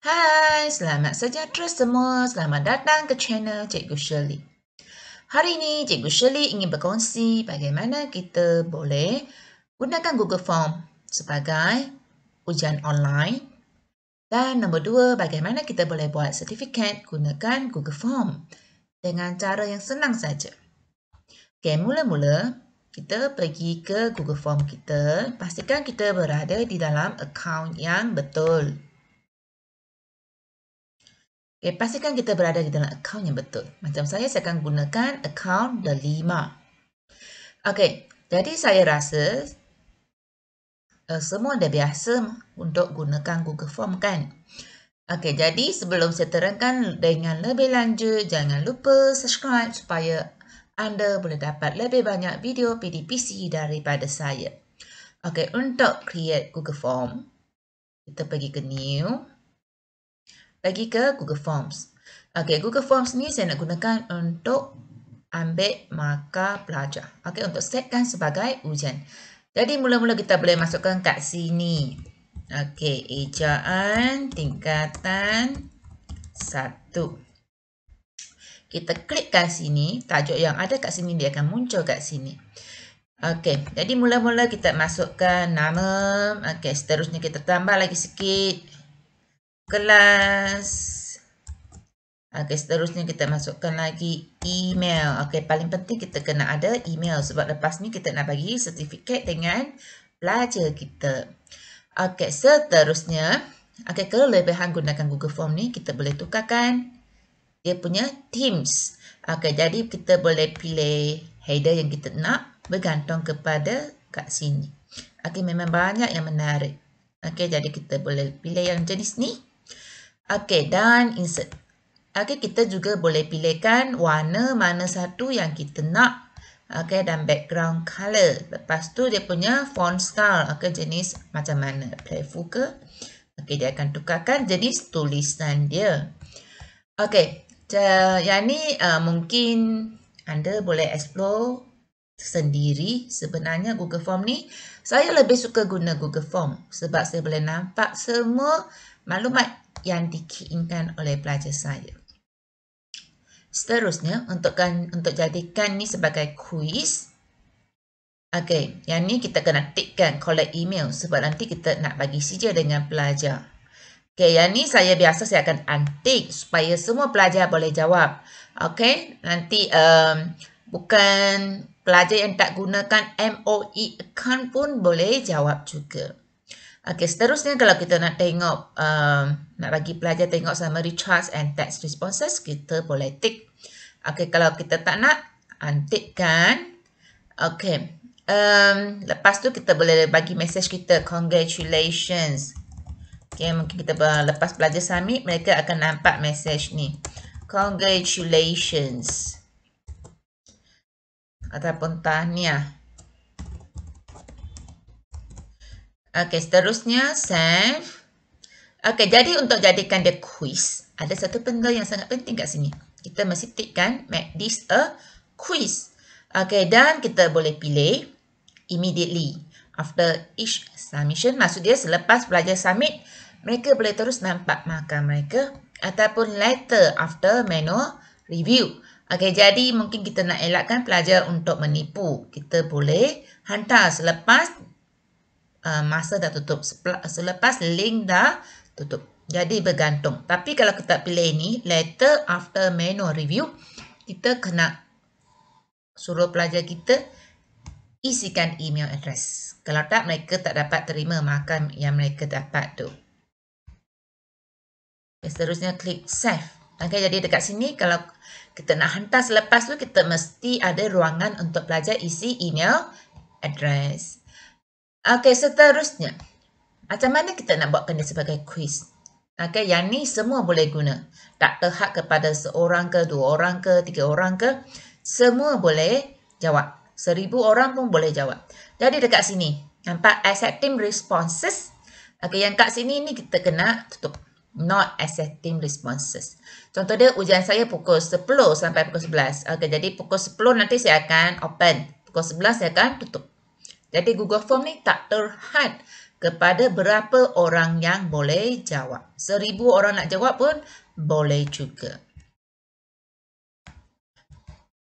Hai, selamat sejahtera semua. Selamat datang ke channel Cikgu Shirley. Hari ini, Cikgu Shirley ingin berkongsi bagaimana kita boleh gunakan Google Form sebagai ujian online dan nombor dua, bagaimana kita boleh buat sertifikat gunakan Google Form dengan cara yang senang saja. Okey, mula-mula kita pergi ke Google Form kita. Pastikan kita berada di dalam akaun yang betul. Okay, eh, pastikan kita berada di dalam akaun yang betul. Macam saya, saya akan gunakan akaun The Lima. Okay, jadi saya rasa uh, semua dah biasa untuk gunakan Google Form kan? Okay, jadi sebelum saya terangkan dengan lebih lanjut, jangan lupa subscribe supaya anda boleh dapat lebih banyak video PDPC daripada saya. Okay, untuk create Google Form, kita pergi ke New lagi ke Google Forms. Okey, Google Forms ni saya nak gunakan untuk ambil maka pelajar. Okey, untuk setkan sebagai ujian. Jadi mula-mula kita boleh masukkan kat sini. Okey, ejaan tingkatan satu. Kita klik kat sini, tajuk yang ada kat sini dia akan muncul kat sini. Okey, jadi mula-mula kita masukkan nama. Okey, seterusnya kita tambah lagi sikit kelas. Okey, seterusnya kita masukkan lagi email. Okey, paling penting kita kena ada email sebab lepas ni kita nak bagi sertifikat dengan pelajar kita. Okey, seterusnya. Okey, kelebihan gunakan Google Form ni kita boleh tukarkan. Dia punya Teams. Okey, jadi kita boleh pilih header yang kita nak bergantung kepada kat sini. Okey, memang banyak yang menarik. Okey, jadi kita boleh pilih yang jenis ni. Okey, dan insert. Okey, kita juga boleh pilihkan warna mana satu yang kita nak. Okey, dan background color. Lepas tu dia punya font style. Okey, jenis macam mana? Playful ke? Okey, dia akan tukarkan jenis tulisan dia. Okey, yang ni uh, mungkin anda boleh explore sendiri sebenarnya Google Form ni saya lebih suka guna Google Form sebab saya boleh nampak semua maklumat yang diinginkan oleh pelajar saya. Seterusnya, untuk kan, untuk jadikan ni sebagai kuis. Okay, yang ni kita kena tikkan collect email sebab nanti kita nak bagi sija dengan pelajar. Okay, yang ni saya biasa saya akan antik supaya semua pelajar boleh jawab. Okay, nanti um, bukan pelajar yang tak gunakan MOE account pun boleh jawab juga. Okey, seterusnya kalau kita nak tengok, uh, nak bagi pelajar tengok summary charts and text responses, kita boleh tick. Okey, kalau kita tak nak, untick kan. Okey, um, lepas tu kita boleh bagi message kita, congratulations. Okey, mungkin kita lepas pelajar submit, mereka akan nampak message ni. Congratulations. Ataupun tahniah. Okey, seterusnya, save. Okey, jadi untuk jadikan dia quiz, ada satu benda yang sangat penting kat sini. Kita mesti tick make this a quiz. Okey, dan kita boleh pilih immediately. After each submission, maksud dia selepas pelajar submit, mereka boleh terus nampak maka mereka. Ataupun later after manual review. Okey, jadi mungkin kita nak elakkan pelajar untuk menipu. Kita boleh hantar selepas Uh, masa dah tutup. Selepas link dah tutup. Jadi bergantung. Tapi kalau kita pilih ini, later after manual review, kita kena suruh pelajar kita isikan email address. Kalau tak, mereka tak dapat terima makan yang mereka dapat tu. Ya, seterusnya, klik save. Okay, jadi dekat sini, kalau kita nak hantar selepas tu, kita mesti ada ruangan untuk pelajar isi email address. Okey, seterusnya. Macam mana kita nak buat kena sebagai quiz? Okey, yang ni semua boleh guna. Tak terhad kepada seorang ke, dua orang ke, tiga orang ke. Semua boleh jawab. Seribu orang pun boleh jawab. Jadi dekat sini, nampak accepting responses. Okey, yang kat sini ni kita kena tutup. Not accepting responses. Contoh dia, ujian saya pukul 10 sampai pukul 11. Okey, jadi pukul 10 nanti saya akan open. Pukul 11 saya akan tutup. Jadi Google Form ni tak terhad kepada berapa orang yang boleh jawab. Seribu orang nak jawab pun boleh juga.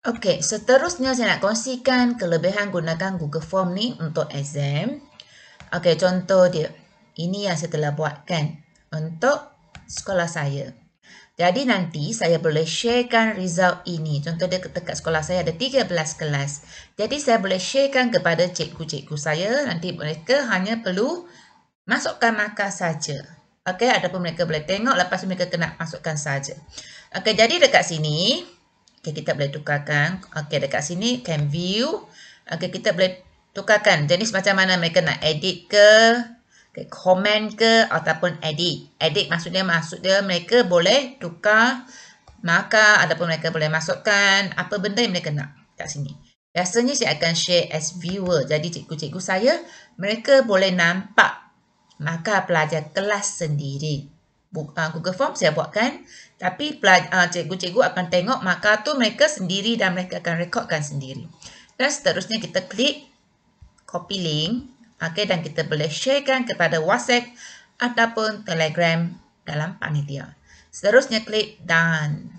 Okey, seterusnya saya nak kongsikan kelebihan gunakan Google Form ni untuk exam. Okey, contoh dia. Ini yang saya telah buatkan untuk sekolah saya. Jadi nanti saya boleh sharekan result ini. Contoh dia dekat sekolah saya ada 13 kelas. Jadi saya boleh sharekan kepada cikgu-cikgu saya. Nanti mereka hanya perlu masukkan markah saja. Okey, pun mereka boleh tengok lepas mereka kena masukkan saja. Okey, jadi dekat sini okay, kita boleh tukarkan. Okey, dekat sini can view. Okey, kita boleh tukarkan jenis macam mana mereka nak edit ke Okay, komen ke ataupun edit. Edit maksudnya maksudnya mereka boleh tukar maka ataupun mereka boleh masukkan apa benda yang mereka nak kat sini. Biasanya saya akan share as viewer. Jadi cikgu-cikgu saya, mereka boleh nampak maka pelajar kelas sendiri. Uh, Google Form saya buatkan. Tapi uh, cikgu-cikgu akan tengok maka tu mereka sendiri dan mereka akan rekodkan sendiri. Dan seterusnya kita klik copy link. Okey dan kita boleh sharekan kepada WhatsApp ataupun Telegram dalam panitia. Seterusnya klik done.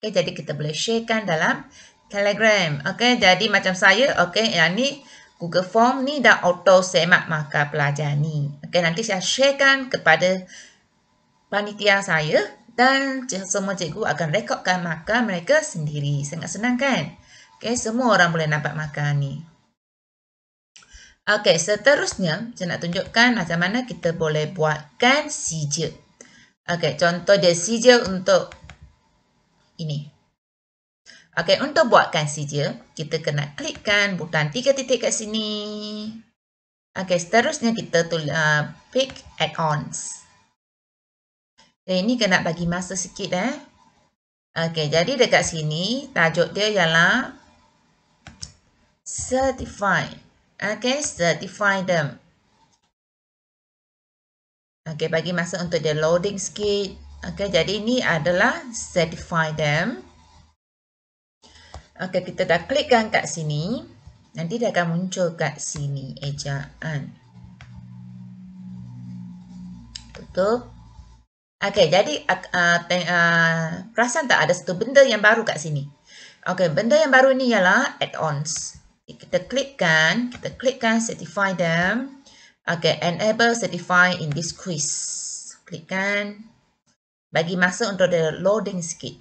Okey jadi kita boleh sharekan dalam Telegram. Okey jadi macam saya okey yang ni Google Form ni dah auto semak maka pelajar ni. Okey nanti saya sharekan kepada panitia saya dan semua cikgu akan rekodkan maka mereka sendiri. Sangat senang kan? Okey semua orang boleh nampak maka ni. Okey, seterusnya saya nak tunjukkan macam mana kita boleh buatkan sijil. Okey, contoh dia sijil untuk ini. Okey, untuk buatkan sijil, kita kena klikkan butang tiga titik kat sini. Okey, seterusnya kita tulis uh, pick add-ons. Okay, eh, ini kena bagi masa sikit eh. Okey, jadi dekat sini tajuk dia ialah certified Okay, so define them. Okay, bagi masa untuk the loading sikit. Okay, jadi ini adalah certify them. Okay, kita dah klikkan kat sini. Nanti dia akan muncul kat sini ejaan. Tutup. Okay, jadi uh, uh, perasan tak ada satu benda yang baru kat sini? Okay, benda yang baru ni ialah Add-ons kita klikkan, kita klikkan certify them. Okay, enable certify in this quiz. Klikkan. Bagi masa untuk the loading sikit.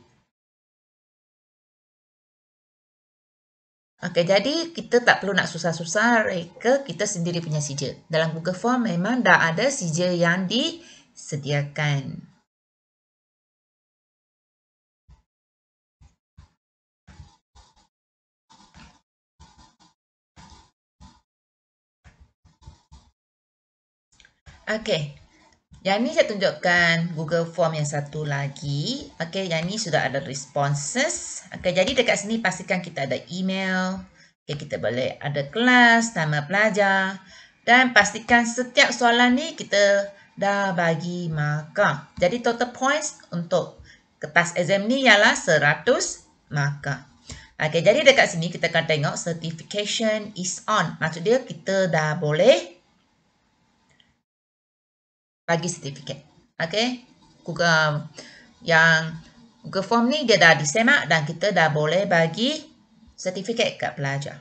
Okay, jadi kita tak perlu nak susah-susah reka kita sendiri punya sijil. Dalam Google Form memang dah ada sijil yang disediakan. Okey. Yang ni saya tunjukkan Google Form yang satu lagi. Okey, yang ni sudah ada responses. Okey, jadi dekat sini pastikan kita ada email. Okey, kita boleh ada kelas, nama pelajar. Dan pastikan setiap soalan ni kita dah bagi markah. Jadi total points untuk kertas exam ni ialah 100 markah. Okey, jadi dekat sini kita akan tengok certification is on. Maksud dia kita dah boleh bagi sertifikat, Okay, Google um, yang Google Form ni dia dah disemak dan kita dah boleh bagi sertifikat kat pelajar.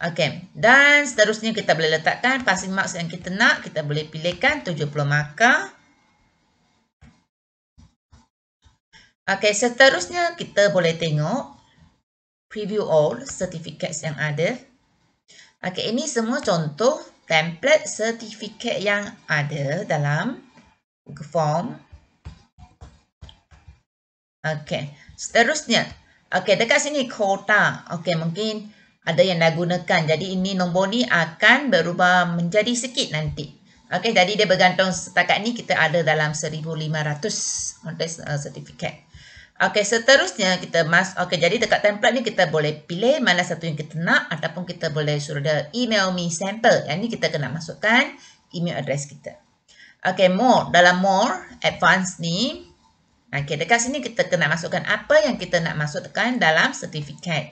Okay, dan seterusnya kita boleh letakkan passing marks yang kita nak. Kita boleh pilihkan 70 markah. Okay, seterusnya kita boleh tengok preview all certificates yang ada. Okay, ini semua contoh template sertifikat yang ada dalam Google Form. Okey, seterusnya. Okey, dekat sini kota. Okey, mungkin ada yang dah gunakan. Jadi ini nombor ni akan berubah menjadi sikit nanti. Okey, jadi dia bergantung setakat ni kita ada dalam 1500 untuk uh, certificate. Okey, seterusnya kita mas. Okey, jadi dekat template ni kita boleh pilih mana satu yang kita nak ataupun kita boleh suruh dia email me sample. Yang ni kita kena masukkan email address kita. Okey, more. Dalam more, advance ni. Okey, dekat sini kita kena masukkan apa yang kita nak masukkan dalam sertifikat.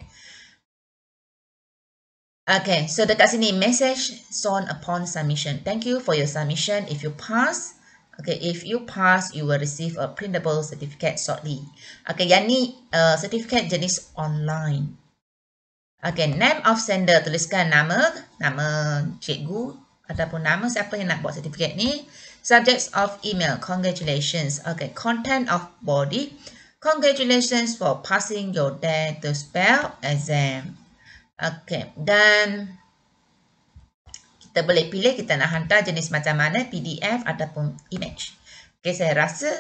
Okay, so dekat sini, message shown upon submission. Thank you for your submission. If you pass, Okay, if you pass, you will receive a printable certificate shortly. Okay, yang ni uh, certificate jenis online. Okay, name of sender tuliskan nama, nama cikgu ataupun nama siapa yang nak buat sertifikat ni. Subjects of email, congratulations. Okay, content of body, congratulations for passing your dare to spell exam. Okay, then... Kita boleh pilih kita nak hantar jenis macam mana PDF ataupun image. Okey, saya rasa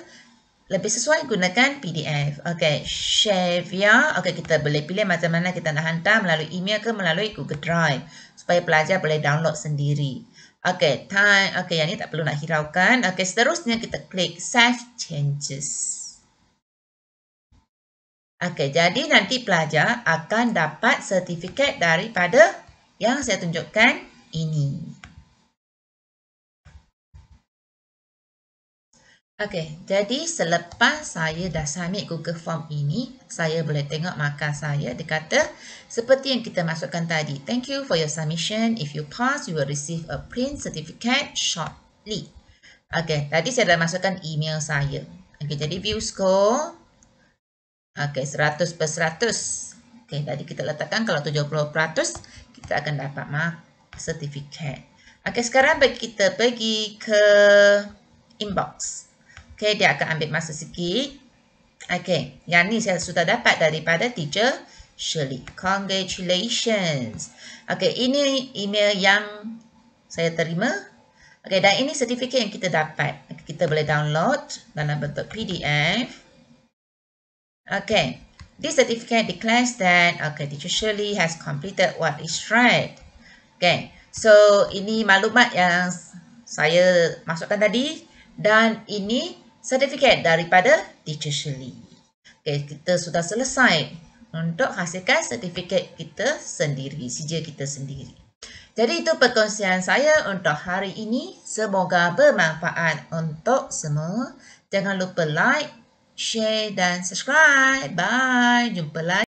lebih sesuai gunakan PDF. Okey, share via. Okey, kita boleh pilih macam mana kita nak hantar melalui email ke melalui Google Drive supaya pelajar boleh download sendiri. Okey, time. Okey, yang ni tak perlu nak hiraukan. Okey, seterusnya kita klik save changes. Okey, jadi nanti pelajar akan dapat sertifikat daripada yang saya tunjukkan ini. Okey, jadi selepas saya dah submit Google Form ini, saya boleh tengok markah saya. Dia kata, seperti yang kita masukkan tadi, Thank you for your submission. If you pass, you will receive a print certificate shortly. Okey, tadi saya dah masukkan email saya. Okey, jadi view score. Okey, 100 per 100. Okey, tadi kita letakkan kalau 70 per 100, kita akan dapat markah. Sertifikat. Okey, sekarang bagi kita pergi ke inbox. Okey, dia akan ambil masa sikit. Okey, yang ni saya sudah dapat daripada teacher Shirley. Congratulations. Okey, ini email yang saya terima. Okey, dan ini sertifikat yang kita dapat. Kita boleh download dalam bentuk PDF. Okey, this certificate declares that okay, teacher Shirley has completed what is right. Okay. So, ini maklumat yang saya masukkan tadi dan ini sertifikat daripada Teacher Shirley. Okay, kita sudah selesai untuk hasilkan sertifikat kita sendiri, sijil kita sendiri. Jadi, itu perkongsian saya untuk hari ini. Semoga bermanfaat untuk semua. Jangan lupa like, share dan subscribe. Bye. Jumpa lagi.